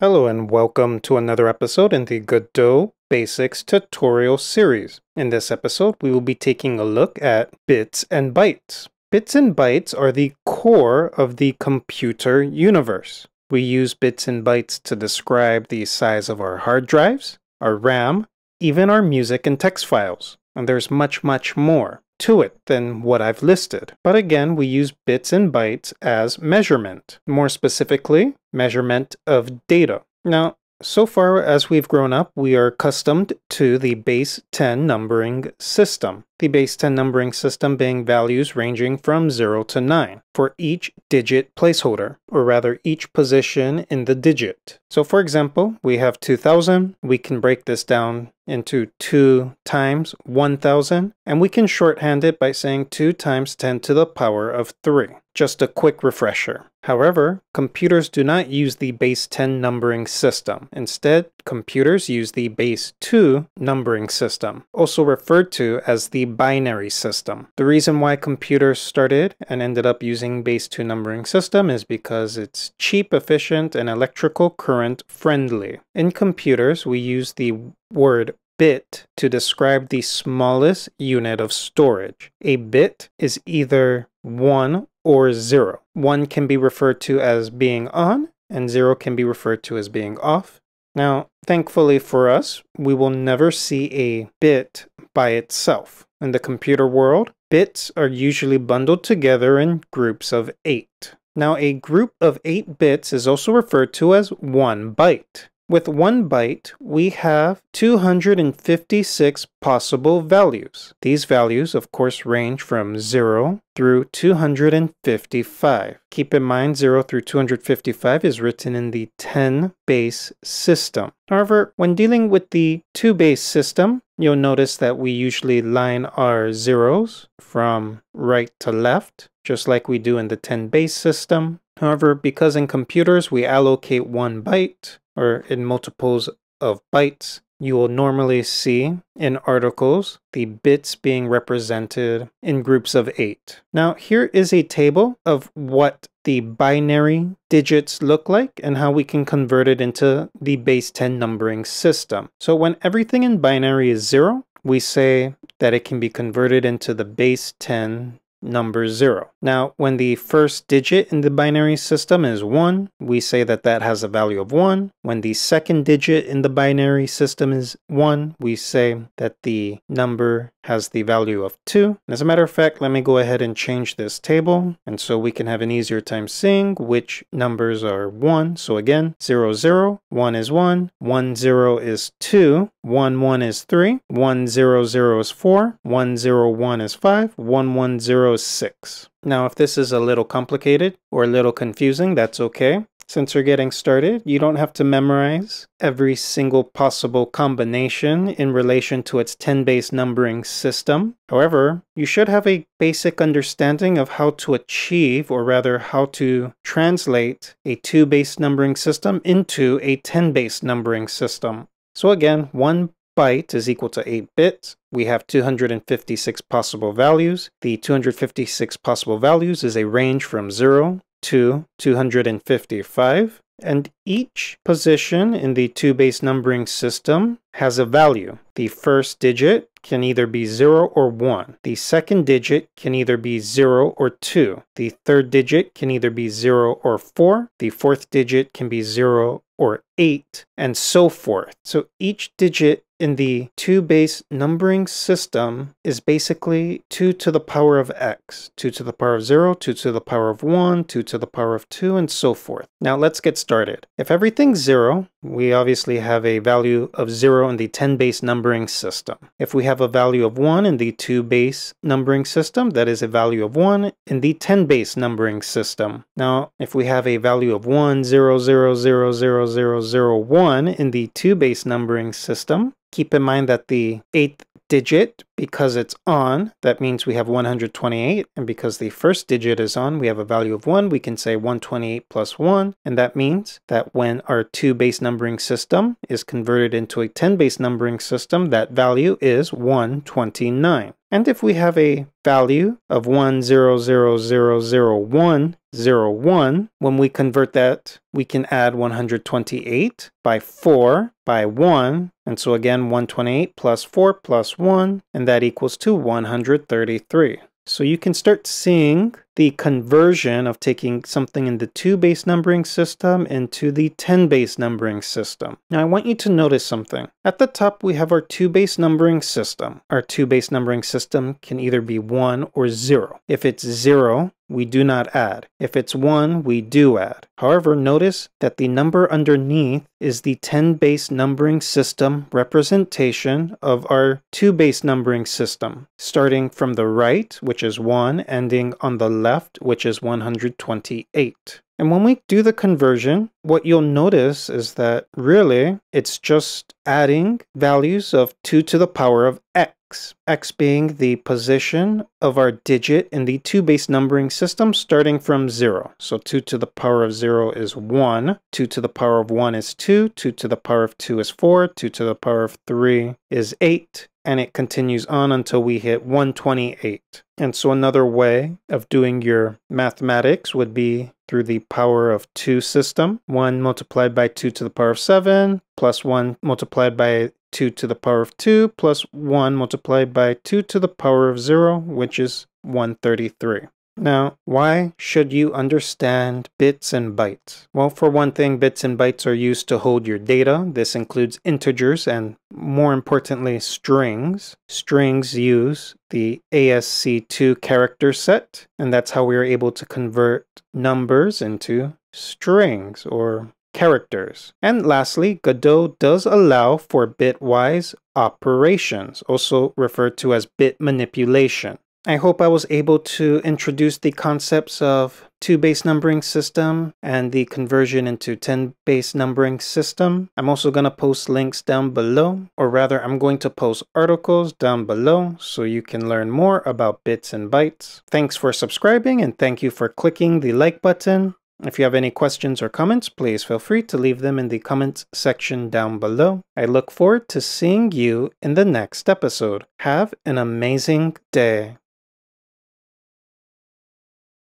Hello and welcome to another episode in the Godot Basics tutorial series. In this episode, we will be taking a look at bits and bytes. Bits and bytes are the core of the computer universe. We use bits and bytes to describe the size of our hard drives, our RAM, even our music and text files. And there's much, much more to it than what I've listed. But again, we use bits and bytes as measurement. More specifically, measurement of data. Now, so far as we've grown up, we are accustomed to the base 10 numbering system the base 10 numbering system being values ranging from 0 to 9 for each digit placeholder, or rather each position in the digit. So for example, we have 2000, we can break this down into 2 times 1000, and we can shorthand it by saying 2 times 10 to the power of 3. Just a quick refresher. However, computers do not use the base 10 numbering system. Instead, computers use the base 2 numbering system, also referred to as the binary system. The reason why computers started and ended up using base 2 numbering system is because it's cheap, efficient, and electrical current friendly. In computers, we use the word bit to describe the smallest unit of storage. A bit is either 1 or 0. 1 can be referred to as being on, and 0 can be referred to as being off, now, thankfully for us, we will never see a bit by itself. In the computer world, bits are usually bundled together in groups of eight. Now, a group of eight bits is also referred to as one byte. With one byte, we have 256 possible values. These values, of course, range from 0 through 255. Keep in mind, 0 through 255 is written in the 10 base system. However, when dealing with the 2 base system, you'll notice that we usually line our zeros from right to left, just like we do in the 10 base system. However, because in computers we allocate one byte, or in multiples of bytes, you will normally see in articles the bits being represented in groups of eight. Now here is a table of what the binary digits look like and how we can convert it into the base 10 numbering system. So when everything in binary is zero, we say that it can be converted into the base 10 number 0. Now, when the first digit in the binary system is 1, we say that that has a value of 1. When the second digit in the binary system is 1, we say that the number has the value of 2. And as a matter of fact, let me go ahead and change this table, and so we can have an easier time seeing which numbers are 1. So again, 0, 0, 1 is 1, 1, 0 is 2, 1, 1 is 3, 1, 0, 0 is 4, 1, 0, 1 is 5, 1, 1, 0 is 6. Now, if this is a little complicated or a little confusing, that's okay. Since you're getting started, you don't have to memorize every single possible combination in relation to its 10 base numbering system. However, you should have a basic understanding of how to achieve, or rather, how to translate a 2 base numbering system into a 10 base numbering system. So again, 1 byte is equal to 8 bits. We have 256 possible values. The 256 possible values is a range from 0 to 255. And each position in the two-base numbering system has a value. The first digit can either be 0 or 1. The second digit can either be 0 or 2. The third digit can either be 0 or 4. The fourth digit can be 0 or 8, and so forth. So each digit in the 2 base numbering system is basically 2 to the power of x, 2 to the power of 0, 2 to the power of 1, 2 to the power of 2, and so forth. Now let's get started. If everything's 0, we obviously have a value of 0 in the 10 base numbering system. If we have a value of 1 in the 2 base numbering system, that is a value of 1 in the 10 base numbering system. Now, if we have a value of 1, 0, 0, 0, 0, 0, 0, 1 in the 2 base numbering system, Keep in mind that the eighth digit, because it's on, that means we have 128. And because the first digit is on, we have a value of 1. We can say 128 plus 1. And that means that when our 2-base numbering system is converted into a 10-base numbering system, that value is 129. And if we have a value of one zero zero zero zero one zero one, when we convert that, we can add 128 by 4 by 1 and so again, 128 plus 4 plus 1, and that equals to 133. So you can start seeing the conversion of taking something in the 2-base numbering system into the 10-base numbering system. Now I want you to notice something. At the top we have our 2-base numbering system. Our 2-base numbering system can either be 1 or 0. If it's 0, we do not add. If it's 1, we do add. However, notice that the number underneath is the 10-base numbering system representation of our 2-base numbering system, starting from the right, which is 1, ending on the left, left, which is 128. And when we do the conversion, what you'll notice is that really it's just adding values of 2 to the power of x, x being the position of our digit in the 2-base numbering system starting from 0. So 2 to the power of 0 is 1, 2 to the power of 1 is 2, 2 to the power of 2 is 4, 2 to the power of 3 is 8, and it continues on until we hit 128. And so another way of doing your mathematics would be through the power of 2 system. 1 multiplied by 2 to the power of 7, plus 1 multiplied by 2 to the power of 2, plus 1 multiplied by 2 to the power of 0, which is 133. Now, why should you understand bits and bytes? Well, for one thing, bits and bytes are used to hold your data. This includes integers and, more importantly, strings. Strings use the ASC2 character set, and that's how we are able to convert numbers into strings or characters. And lastly, Godot does allow for bitwise operations, also referred to as bit manipulation. I hope I was able to introduce the concepts of 2-base numbering system and the conversion into 10-base numbering system. I'm also going to post links down below, or rather I'm going to post articles down below so you can learn more about bits and bytes. Thanks for subscribing and thank you for clicking the like button. If you have any questions or comments, please feel free to leave them in the comments section down below. I look forward to seeing you in the next episode. Have an amazing day.